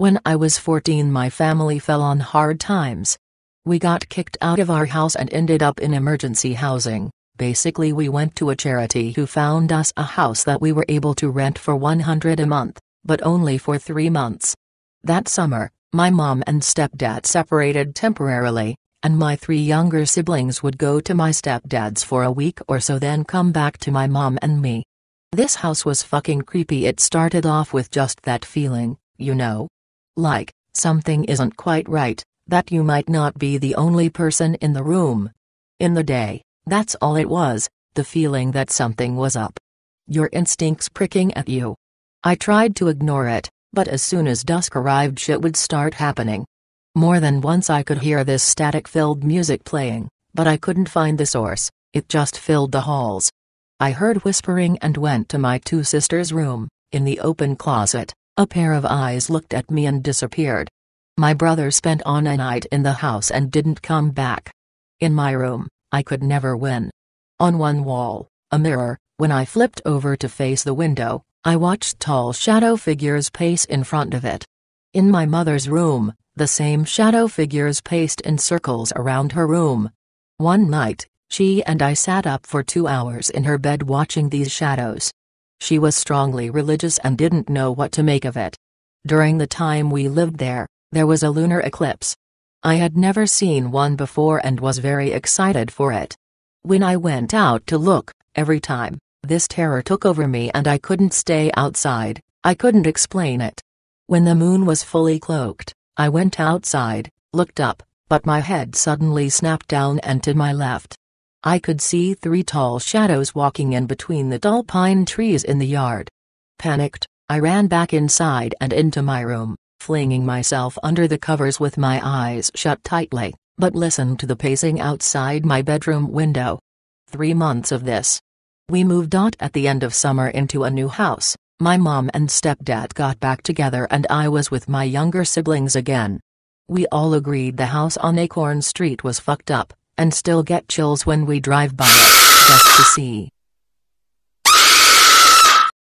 When I was 14 my family fell on hard times. We got kicked out of our house and ended up in emergency housing. Basically we went to a charity who found us a house that we were able to rent for 100 a month, but only for 3 months. That summer, my mom and stepdad separated temporarily, and my three younger siblings would go to my stepdad's for a week or so then come back to my mom and me. This house was fucking creepy it started off with just that feeling, you know, like, something isn't quite right, that you might not be the only person in the room. In the day, that's all it was, the feeling that something was up. Your instincts pricking at you. I tried to ignore it, but as soon as dusk arrived shit would start happening. More than once I could hear this static-filled music playing, but I couldn't find the source, it just filled the halls. I heard whispering and went to my two sisters' room, in the open closet. A pair of eyes looked at me and disappeared. My brother spent on a night in the house and didn't come back. In my room, I could never win. On one wall, a mirror, when I flipped over to face the window, I watched tall shadow figures pace in front of it. In my mother's room, the same shadow figures paced in circles around her room. One night, she and I sat up for two hours in her bed watching these shadows. She was strongly religious and didn't know what to make of it. During the time we lived there, there was a lunar eclipse. I had never seen one before and was very excited for it. When I went out to look, every time, this terror took over me and I couldn't stay outside, I couldn't explain it. When the moon was fully cloaked, I went outside, looked up, but my head suddenly snapped down and to my left, I could see three tall shadows walking in between the dull pine trees in the yard. Panicked, I ran back inside and into my room, flinging myself under the covers with my eyes shut tightly, but listened to the pacing outside my bedroom window. Three months of this. We moved out at the end of summer into a new house, my mom and stepdad got back together and I was with my younger siblings again. We all agreed the house on Acorn Street was fucked up and still get chills when we drive by it, just to see.